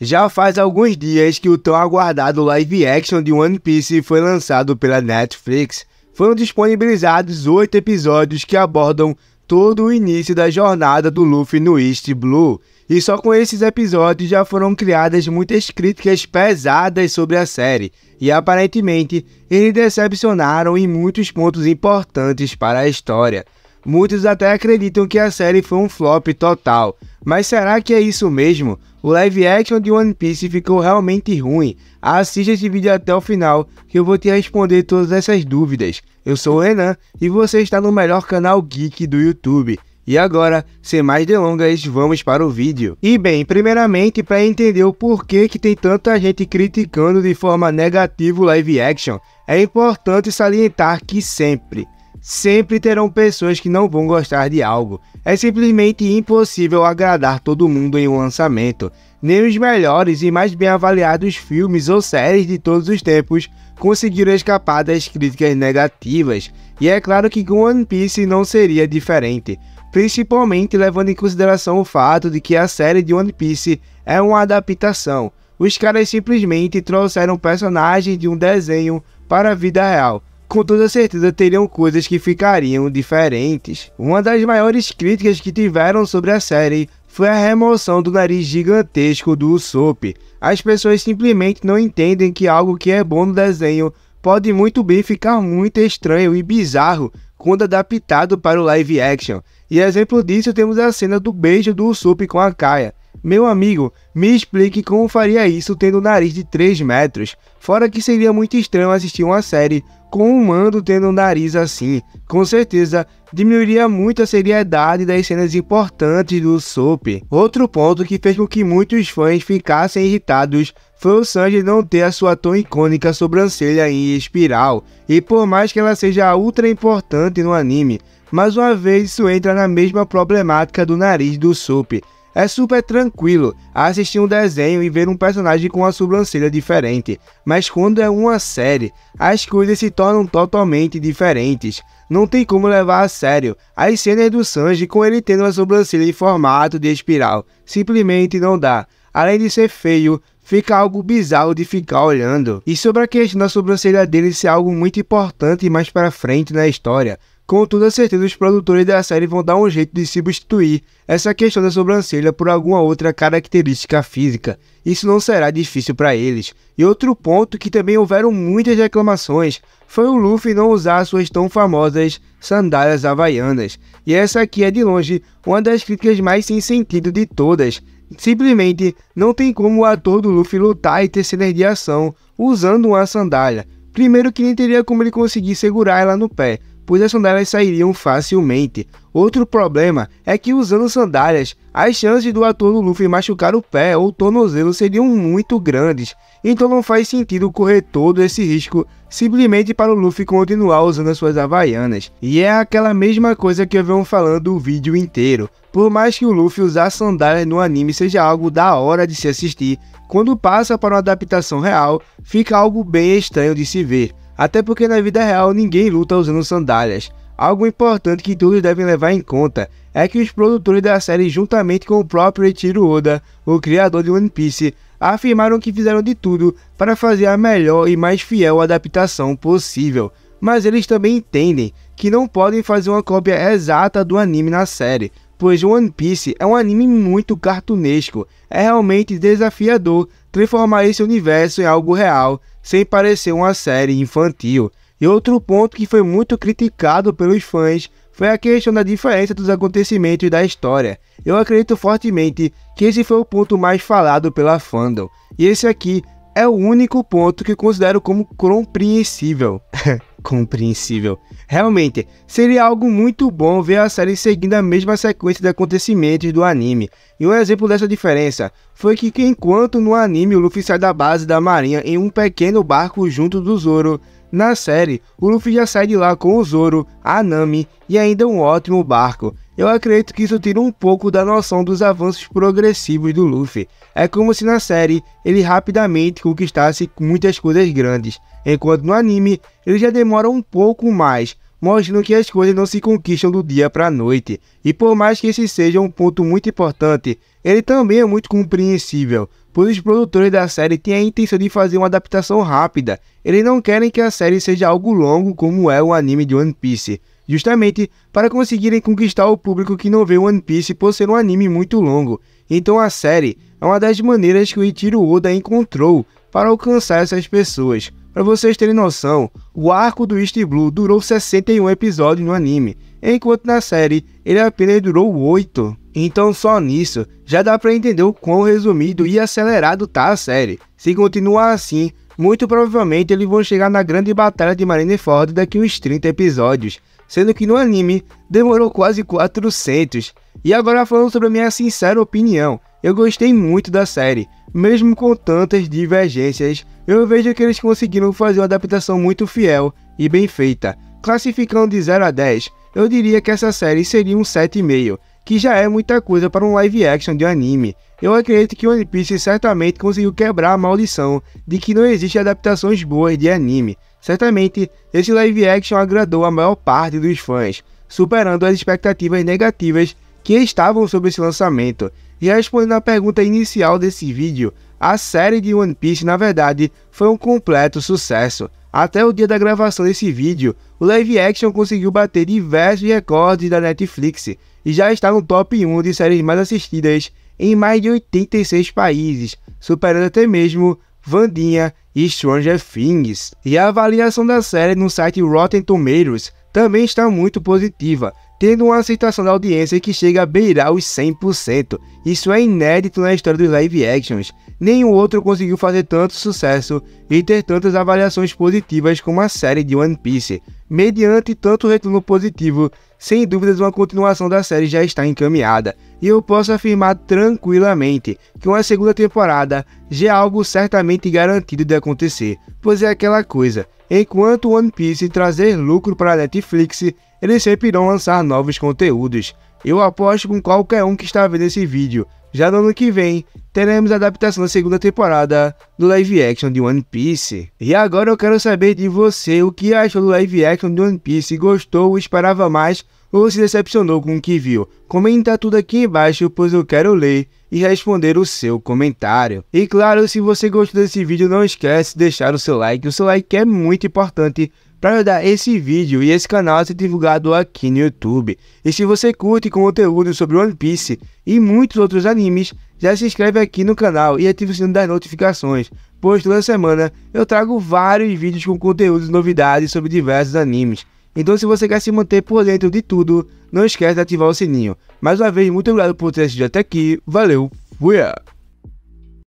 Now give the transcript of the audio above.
Já faz alguns dias que o tão aguardado live action de One Piece foi lançado pela Netflix. Foram disponibilizados oito episódios que abordam todo o início da jornada do Luffy no East Blue, e só com esses episódios já foram criadas muitas críticas pesadas sobre a série, e aparentemente eles decepcionaram em muitos pontos importantes para a história. Muitos até acreditam que a série foi um flop total, mas será que é isso mesmo? O live action de One Piece ficou realmente ruim? Assista esse vídeo até o final que eu vou te responder todas essas dúvidas. Eu sou o Renan e você está no melhor canal geek do YouTube. E agora, sem mais delongas, vamos para o vídeo. E bem, primeiramente para entender o porquê que tem tanta gente criticando de forma negativa o live action, é importante salientar que sempre, sempre terão pessoas que não vão gostar de algo. É simplesmente impossível agradar todo mundo em um lançamento. Nem os melhores e mais bem avaliados filmes ou séries de todos os tempos conseguiram escapar das críticas negativas, e é claro que com One Piece não seria diferente, principalmente levando em consideração o fato de que a série de One Piece é uma adaptação. Os caras simplesmente trouxeram personagens de um desenho para a vida real, com toda certeza teriam coisas que ficariam diferentes. Uma das maiores críticas que tiveram sobre a série foi a remoção do nariz gigantesco do Usopp. As pessoas simplesmente não entendem que algo que é bom no desenho pode muito bem ficar muito estranho e bizarro quando adaptado para o live action. E exemplo disso temos a cena do beijo do Usopp com a Kaia. Meu amigo, me explique como faria isso tendo um nariz de 3 metros. Fora que seria muito estranho assistir uma série com um mando tendo um nariz assim. Com certeza, diminuiria muito a seriedade das cenas importantes do Soap. Outro ponto que fez com que muitos fãs ficassem irritados foi o Sanji não ter a sua tão icônica sobrancelha em espiral, e por mais que ela seja ultra importante no anime, mais uma vez isso entra na mesma problemática do nariz do Soap, é super tranquilo assistir um desenho e ver um personagem com uma sobrancelha diferente, mas quando é uma série, as coisas se tornam totalmente diferentes. Não tem como levar a sério as cenas do Sanji com ele tendo uma sobrancelha em formato de espiral. Simplesmente não dá. Além de ser feio, fica algo bizarro de ficar olhando. E sobre a questão da sobrancelha dele ser algo muito importante mais para frente na história, com toda certeza, os produtores da série vão dar um jeito de substituir essa questão da sobrancelha por alguma outra característica física. Isso não será difícil para eles. E outro ponto que também houveram muitas reclamações foi o Luffy não usar suas tão famosas sandálias havaianas. E essa aqui é de longe uma das críticas mais sem sentido de todas. Simplesmente não tem como o ator do Luffy lutar e ter cenas de ação usando uma sandália. Primeiro que nem teria como ele conseguir segurar ela no pé pois as sandálias sairiam facilmente. Outro problema é que usando sandálias, as chances do ator do Luffy machucar o pé ou o tornozelo seriam muito grandes, então não faz sentido correr todo esse risco simplesmente para o Luffy continuar usando as suas havaianas. E é aquela mesma coisa que eu venho falando o vídeo inteiro. Por mais que o Luffy usar sandálias no anime seja algo da hora de se assistir, quando passa para uma adaptação real, fica algo bem estranho de se ver. Até porque na vida real ninguém luta usando sandálias. Algo importante que todos devem levar em conta é que os produtores da série, juntamente com o próprio Eiichiro Oda, o criador de One Piece, afirmaram que fizeram de tudo para fazer a melhor e mais fiel adaptação possível, mas eles também entendem que não podem fazer uma cópia exata do anime na série, pois One Piece é um anime muito cartunesco. É realmente desafiador transformar esse universo em algo real, sem parecer uma série infantil. E outro ponto que foi muito criticado pelos fãs foi a questão da diferença dos acontecimentos da história. Eu acredito fortemente que esse foi o ponto mais falado pela fandom, e esse aqui é o único ponto que considero como compreensível. compreensível. Realmente, seria algo muito bom ver a série seguindo a mesma sequência de acontecimentos do anime. E um exemplo dessa diferença foi que enquanto no anime o Luffy sai da base da marinha em um pequeno barco junto do Zoro, na série o Luffy já sai de lá com o Zoro, a Nami e ainda um ótimo barco. Eu acredito que isso tira um pouco da noção dos avanços progressivos do Luffy. É como se na série ele rapidamente conquistasse muitas coisas grandes, enquanto no anime ele já demora um pouco mais, mostrando que as coisas não se conquistam do dia para a noite. E por mais que esse seja um ponto muito importante, ele também é muito compreensível, pois os produtores da série têm a intenção de fazer uma adaptação rápida. Eles não querem que a série seja algo longo como é o anime de One Piece justamente para conseguirem conquistar o público que não vê One Piece por ser um anime muito longo. Então a série é uma das maneiras que o Ichiro Oda encontrou para alcançar essas pessoas. Para vocês terem noção, o arco do East Blue durou 61 episódios no anime, enquanto na série ele apenas durou 8. Então só nisso já dá para entender o quão resumido e acelerado tá a série. Se continuar assim, muito provavelmente eles vão chegar na grande batalha de Marineford daqui uns 30 episódios sendo que no anime demorou quase 400. E agora falando sobre a minha sincera opinião, eu gostei muito da série, mesmo com tantas divergências, eu vejo que eles conseguiram fazer uma adaptação muito fiel e bem feita. Classificando de 0 a 10, eu diria que essa série seria um 7,5, que já é muita coisa para um live action de um anime. Eu acredito que One Piece certamente conseguiu quebrar a maldição de que não existem adaptações boas de anime. Certamente, esse live action agradou a maior parte dos fãs, superando as expectativas negativas que estavam sobre esse lançamento. E respondendo à pergunta inicial desse vídeo, a série de One Piece na verdade foi um completo sucesso. Até o dia da gravação desse vídeo, o live action conseguiu bater diversos recordes da Netflix e já está no top 1 de séries mais assistidas em mais de 86 países, superando até mesmo Vandinha e Stranger Things. E a avaliação da série no site Rotten Tomatoes também está muito positiva, tendo uma aceitação da audiência que chega a beirar os 100%. Isso é inédito na história dos live actions. Nenhum outro conseguiu fazer tanto sucesso e ter tantas avaliações positivas como a série de One Piece. Mediante tanto retorno positivo, sem dúvidas uma continuação da série já está encaminhada, e eu posso afirmar tranquilamente que uma segunda temporada já é algo certamente garantido de acontecer, pois é aquela coisa, enquanto One Piece trazer lucro para a Netflix, eles sempre irão lançar novos conteúdos. Eu aposto com qualquer um que está vendo esse vídeo já no ano que vem, teremos a adaptação da segunda temporada do live action de One Piece. E agora eu quero saber de você o que achou do live action de One Piece, gostou, esperava mais ou se decepcionou com o que viu? Comenta tudo aqui embaixo, pois eu quero ler e responder o seu comentário. E claro, se você gostou desse vídeo, não esquece de deixar o seu like, o seu like é muito importante para ajudar esse vídeo e esse canal a ser divulgado aqui no YouTube. E se você curte conteúdo sobre One Piece e muitos outros animes, já se inscreve aqui no canal e ativa o sininho das notificações, pois toda semana eu trago vários vídeos com conteúdos e novidades sobre diversos animes. Então se você quer se manter por dentro de tudo, não esquece de ativar o sininho. Mais uma vez, muito obrigado por ter assistido até aqui, valeu, fui!